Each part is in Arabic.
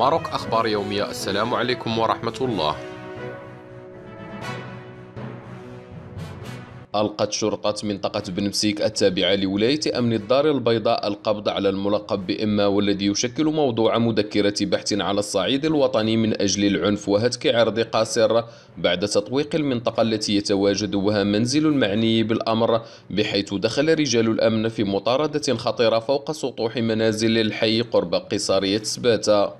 ماروك أخبار يومية السلام عليكم ورحمة الله ألقت شرطة منطقة بنمسيك التابعة لولاية أمن الدار البيضاء القبض على الملقب بإما والذي يشكل موضوع مذكرة بحث على الصعيد الوطني من أجل العنف وهتك عرض قاصر بعد تطويق المنطقة التي يتواجد بها منزل المعني بالأمر بحيث دخل رجال الأمن في مطاردة خطيرة فوق سطوح منازل الحي قرب قصارية سباتة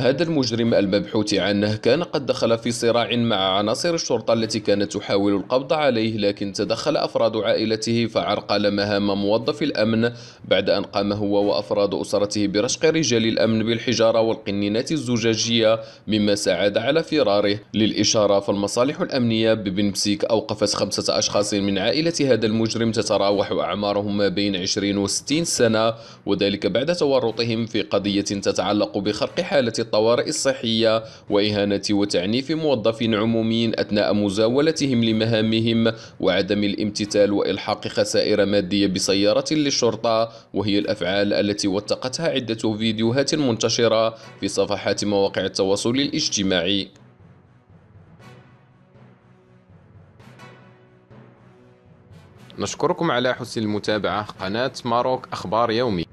هذا المجرم المبحوث عنه كان قد دخل في صراع مع عناصر الشرطة التي كانت تحاول القبض عليه لكن تدخل أفراد عائلته فعرقل مهام موظف الأمن بعد أن قام هو وأفراد أسرته برشق رجال الأمن بالحجارة والقنينات الزجاجية مما ساعد على فراره للإشارة فالمصالح الأمنية ببنبسيك أوقفت خمسة أشخاص من عائلة هذا المجرم تتراوح أعمارهم ما بين 20 و 60 سنة وذلك بعد تورطهم في قضية تتعلق بخرق حالة الطوارئ الصحية وإهانة وتعنيف موظفين عموميين أثناء مزاولتهم لمهامهم وعدم الامتثال وإلحاق خسائر مادية بسيارة للشرطة وهي الأفعال التي وثقتها عدة فيديوهات منتشرة في صفحات مواقع التواصل الاجتماعي نشكركم على حسن المتابعة قناة ماروك أخبار يومي